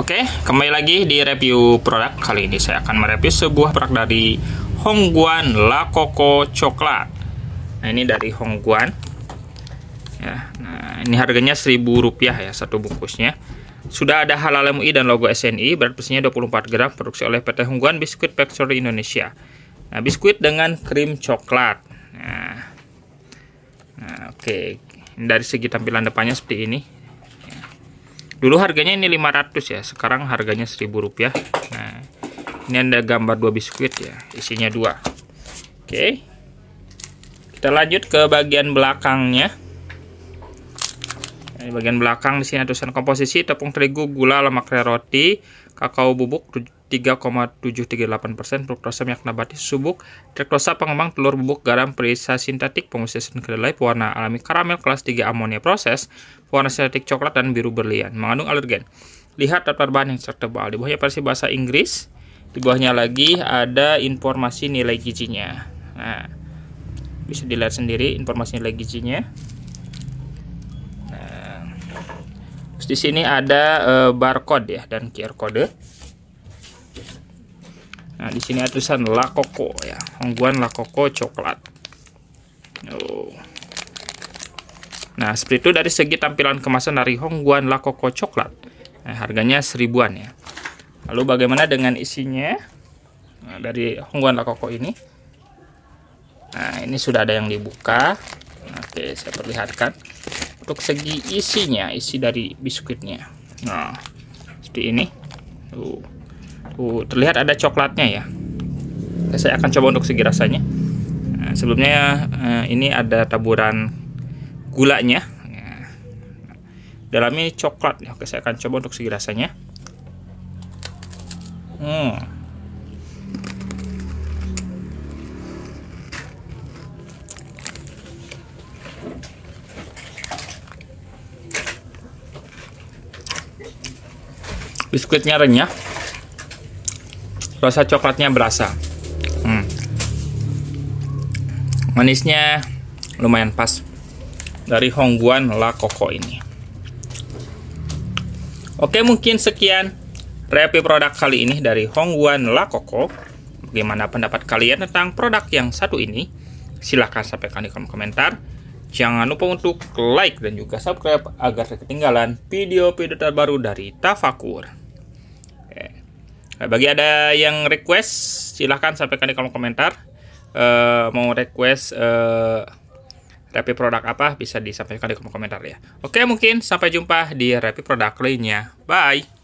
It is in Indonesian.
Oke, kembali lagi di review produk. Kali ini saya akan mereview sebuah produk dari Hongguan La Coco Coklat. Nah, ini dari Hongguan. Ya, nah ini harganya seribu rupiah ya satu bungkusnya. Sudah ada halal MUI dan logo SNI, berat besinya 24 gram, produksi oleh PT Hongguan Biskuit Factory Indonesia. Nah, biskuit dengan krim coklat. Nah, nah oke. Dari segi tampilan depannya seperti ini, dulu harganya ini 500 ya sekarang harganya 1000 rupiah nah ini ada gambar dua biskuit ya isinya dua oke kita lanjut ke bagian belakangnya ini bagian belakang di sini ada tulisan komposisi tepung terigu, gula, lemak kera roti, kakao bubuk 3,738%, fruktosa minyak nabati subuk, trektosa pengembang telur bubuk, garam, perisa sintetik, pengusir kedelai, pewarna alami karamel kelas 3 amonia proses, pewarna sintetik coklat dan biru berlian, mengandung alergen. Lihat daftar bahan yang tertebal. Di bawahnya versi bahasa Inggris, di bawahnya lagi ada informasi nilai gizinya. Nah, bisa dilihat sendiri informasi nilai gizinya. Terus di sini ada e, barcode ya dan QR code. Nah, di sini atusan tulisan La Coco ya, Hongguan La Coco coklat. Oh. Nah, seperti itu dari segi tampilan kemasan dari Hongguan La Coco coklat. Nah, harganya seribuan ya. Lalu bagaimana dengan isinya? Nah, dari Hongguan La Coco ini. Nah, ini sudah ada yang dibuka. Oke, saya perlihatkan untuk segi isinya isi dari biskuitnya nah seperti ini tuh, tuh terlihat ada coklatnya ya saya akan coba untuk segi rasanya nah, sebelumnya eh, ini ada taburan gulanya ya. dalamnya ini coklat oke saya akan coba untuk segi rasanya hmm biskuitnya renyah rasa coklatnya berasa hmm. manisnya lumayan pas dari Hongguan La Coco ini oke mungkin sekian review produk kali ini dari Hongguan La Coco bagaimana pendapat kalian tentang produk yang satu ini silahkan sampaikan di kolom komentar Jangan lupa untuk like dan juga subscribe agar tidak ketinggalan video-video terbaru dari Tafakur. Eh, bagi ada yang request, silahkan sampaikan di kolom komentar. E, mau request e, eh, rapi produk apa bisa disampaikan di kolom komentar ya. Oke, mungkin sampai jumpa di rapi produk lainnya. Bye.